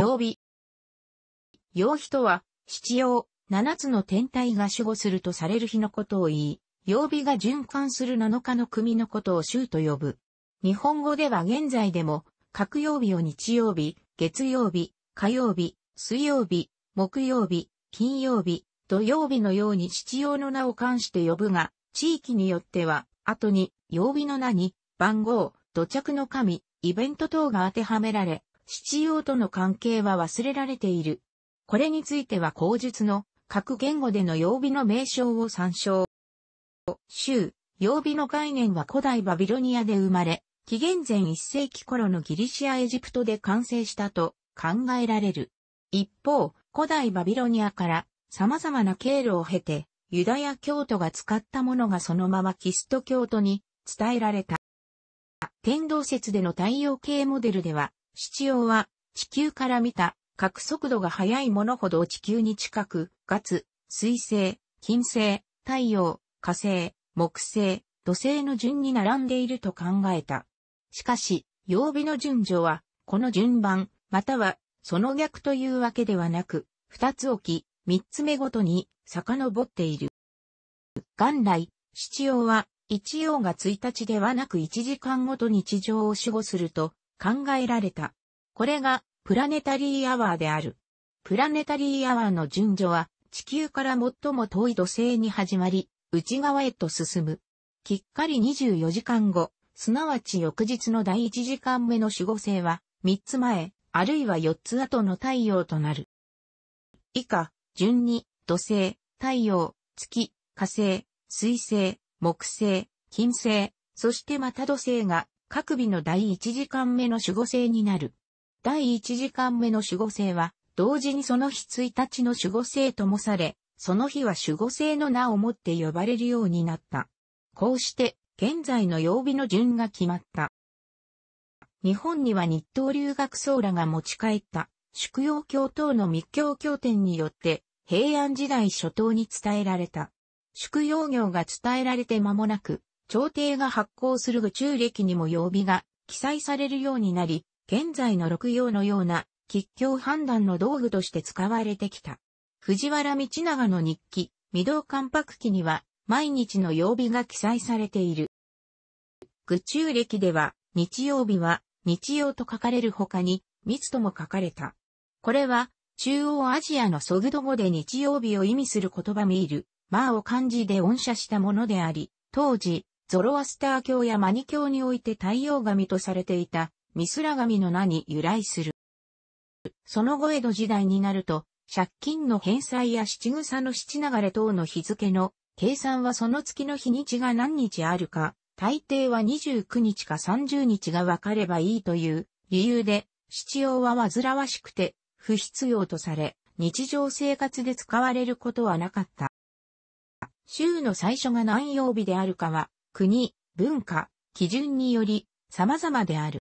曜日。曜日とは、七曜、七つの天体が守護するとされる日のことを言い、曜日が循環する7日の組のことを週と呼ぶ。日本語では現在でも、各曜日を日曜日、月曜日、火曜日、水曜日、木曜日、金曜日、土曜日のように七曜の名を冠して呼ぶが、地域によっては、後に曜日の名に、番号、土着の神、イベント等が当てはめられ、七曜との関係は忘れられている。これについては口述の各言語での曜日の名称を参照。週、曜日の概念は古代バビロニアで生まれ、紀元前1世紀頃のギリシアエジプトで完成したと考えられる。一方、古代バビロニアから様々な経路を経て、ユダヤ教徒が使ったものがそのままキスト教徒に伝えられた。天動説での太陽系モデルでは、七曜は、地球から見た、各速度が速いものほど地球に近く、ツ、水星、金星、太陽、火星、木星、土星の順に並んでいると考えた。しかし、曜日の順序は、この順番、または、その逆というわけではなく、二つ置き、三つ目ごとに、遡っている。元来、七曜は、一曜が1日ではなく1時間ごとに地上を守護すると考えられた。これがプラネタリーアワーである。プラネタリーアワーの順序は地球から最も遠い土星に始まり、内側へと進む。きっかり24時間後、すなわち翌日の第1時間目の守護星は、3つ前、あるいは4つ後の太陽となる。以下、順に、土星、太陽、月、火星、水星、木星、金星、そしてまた土星が各日の第1時間目の守護星になる。第1時間目の守護星は、同時にその日1日の守護星ともされ、その日は守護星の名をもって呼ばれるようになった。こうして、現在の曜日の順が決まった。日本には日東留学僧らが持ち帰った、宿養教等の密教教典によって、平安時代初頭に伝えられた。宿養業が伝えられて間もなく、朝廷が発行する宇宙歴にも曜日が記載されるようになり、現在の六曜のような吉凶判断の道具として使われてきた。藤原道長の日記、未堂関白記には、毎日の曜日が記載されている。宇宙歴では、日曜日は、日曜と書かれる他に、密とも書かれた。これは、中央アジアのソグド語で日曜日を意味する言葉見る、まあを漢字で音写したものであり、当時、ゾロアスター教やマニ教において太陽神とされていたミスラ神の名に由来する。その後江戸時代になると、借金の返済や七草の七流れ等の日付の計算はその月の日にちが何日あるか、大抵は29日か30日が分かればいいという理由で、七曜は煩わしくて不必要とされ、日常生活で使われることはなかった。週の最初が何曜日であるかは、国、文化、基準により様々である。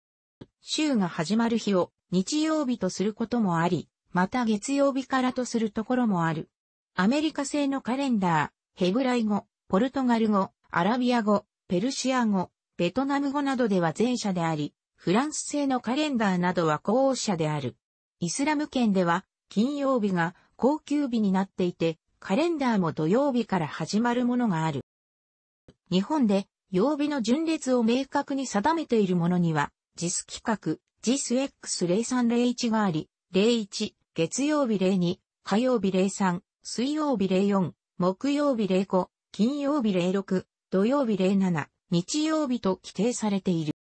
週が始まる日を日曜日とすることもあり、また月曜日からとするところもある。アメリカ製のカレンダー、ヘブライ語、ポルトガル語、アラビア語、ペルシア語、ベトナム語などでは前者であり、フランス製のカレンダーなどは後者である。イスラム圏では金曜日が高級日になっていて、カレンダーも土曜日から始まるものがある。日本で曜日の順列を明確に定めているものには、JIS 規格、JISX0301 があり、01、月曜日02、火曜日03、水曜日04、木曜日05、金曜日06、土曜日07、日曜日と規定されている。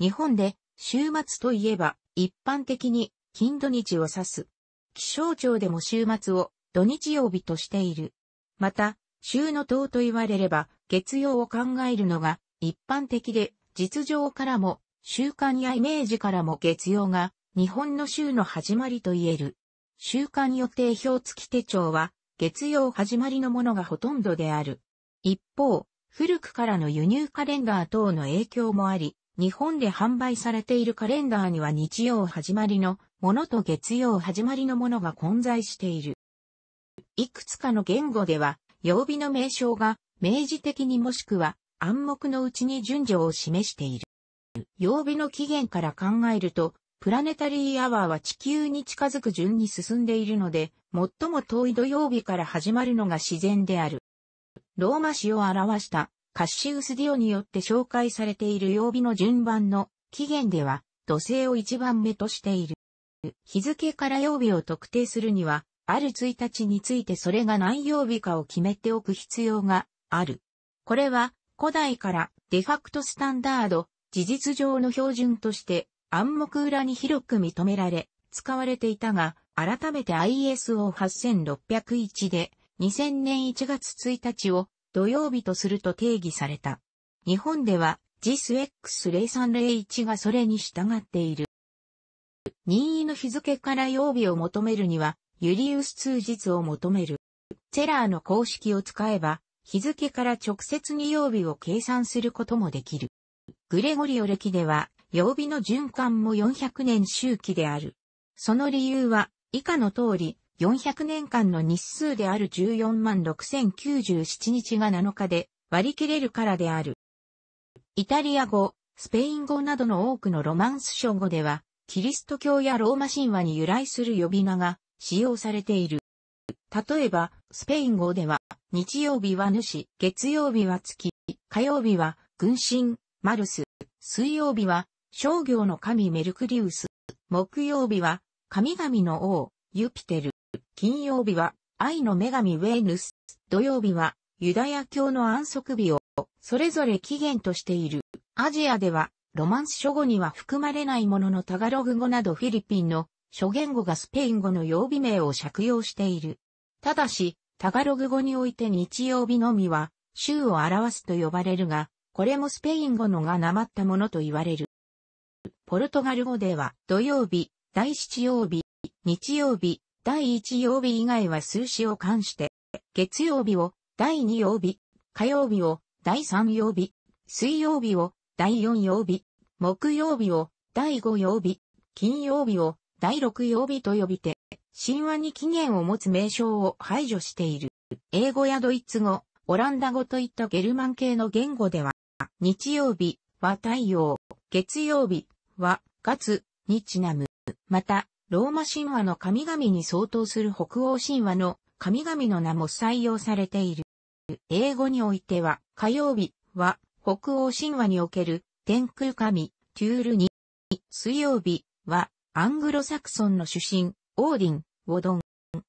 日本で週末といえば一般的に金土日を指す。気象庁でも週末を土日曜日としている。また、週の塔と言われれば、月曜を考えるのが一般的で、実情からも、習慣やイメージからも月曜が、日本の週の始まりと言える。週間予定表付き手帳は、月曜始まりのものがほとんどである。一方、古くからの輸入カレンダー等の影響もあり、日本で販売されているカレンダーには日曜始まりのものと月曜始まりのものが混在している。いくつかの言語では曜日の名称が明示的にもしくは暗黙のうちに順序を示している。曜日の起源から考えると、プラネタリーアワーは地球に近づく順に進んでいるので、最も遠い土曜日から始まるのが自然である。ローマ史を表したカッシウス・ディオによって紹介されている曜日の順番の起源では、土星を一番目としている。日付から曜日を特定するには、ある1日についてそれが何曜日かを決めておく必要がある。これは古代からデファクトスタンダード、事実上の標準として暗黙裏に広く認められ、使われていたが、改めて ISO8601 で2000年1月1日を土曜日とすると定義された。日本では JISX0301 がそれに従っている。任意の日付から曜日を求めるにはユリウス通日を求める。チェラーの公式を使えば、日付から直接に曜日を計算することもできる。グレゴリオ歴では、曜日の循環も400年周期である。その理由は、以下の通り、400年間の日数である14万6097日が7日で割り切れるからである。イタリア語、スペイン語などの多くのロマンス書語では、キリスト教やローマ神話に由来する呼び名が使用されている。例えば、スペイン語では、日曜日は主、月曜日は月、火曜日は軍神、マルス、水曜日は商業の神メルクリウス、木曜日は神々の王、ユピテル、金曜日は愛の女神ウェーヌス、土曜日はユダヤ教の安息日をそれぞれ起源としている。アジアではロマンス書語には含まれないもののタガログ語などフィリピンの諸言語がスペイン語の曜日名を借用している。ただし、タガログ語において日曜日のみは、週を表すと呼ばれるが、これもスペイン語のがなまったものと言われる。ポルトガル語では、土曜日、第七曜日、日曜日、第一曜日以外は数詞を関して、月曜日を第二曜日、火曜日を第三曜日、水曜日を第四曜日、木曜日を第五曜日、金曜日を第六曜日と呼びて、神話に起源を持つ名称を排除している。英語やドイツ語、オランダ語といったゲルマン系の言語では、日曜日は太陽、月曜日は月にちなむ。また、ローマ神話の神々に相当する北欧神話の神々の名も採用されている。英語においては、火曜日は北欧神話における天空神、テュールに、水曜日はアングロサクソンの主神、オーディン、ウォドン、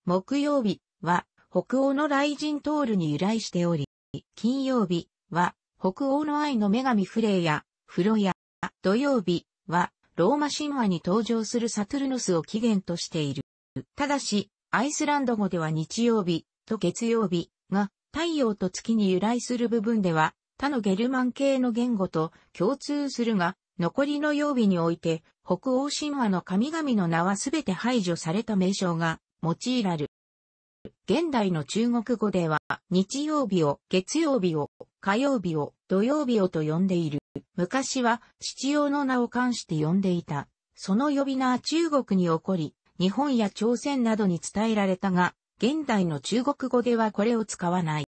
木曜日は北欧の雷神トールに由来しており、金曜日は北欧の愛の女神フレイやフロヤ、土曜日はローマ神話に登場するサトゥルノスを起源としている。ただし、アイスランド語では日曜日と月曜日が太陽と月に由来する部分では他のゲルマン系の言語と共通するが、残りの曜日において、北欧神話の神々の名はすべて排除された名称が用いられる。現代の中国語では、日曜日を、月曜日を、火曜日を、土曜日をと呼んでいる。昔は、七曜の名を冠して呼んでいた。その呼び名は中国に起こり、日本や朝鮮などに伝えられたが、現代の中国語ではこれを使わない。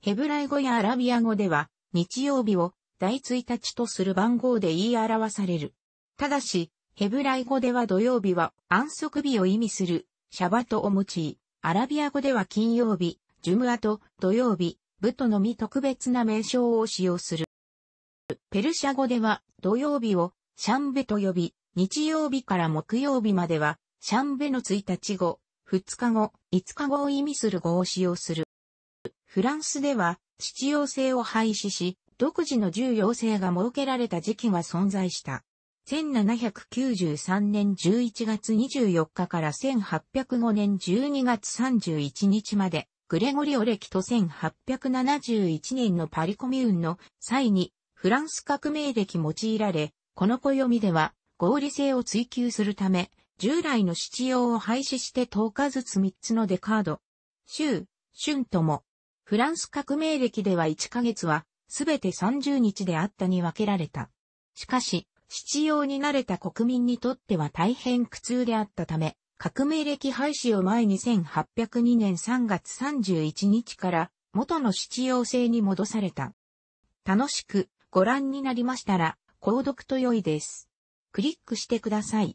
ヘブライ語やアラビア語では、日曜日を、第1日とする番号で言い表される。ただし、ヘブライ語では土曜日は安息日を意味するシャバトを用い、アラビア語では金曜日、ジュムアと土曜日、ブトのみ特別な名称を使用する。ペルシャ語では土曜日をシャンベと呼び、日曜日から木曜日まではシャンベの1日後、2日後、5日後を意味する語を使用する。フランスでは、必要性を廃止し、独自の重要性が設けられた時期が存在した。1793年11月24日から1805年12月31日まで、グレゴリオ歴と1871年のパリコミューンの際にフランス革命歴用いられ、この暦では合理性を追求するため、従来の七曜を廃止して10日ずつ3つのデカード、週、春とも、フランス革命歴では1ヶ月はすべて30日であったに分けられた。しかし、必要に慣れた国民にとっては大変苦痛であったため、革命歴廃止を前に1802年3月31日から元の必要性に戻された。楽しくご覧になりましたら、購読と良いです。クリックしてください。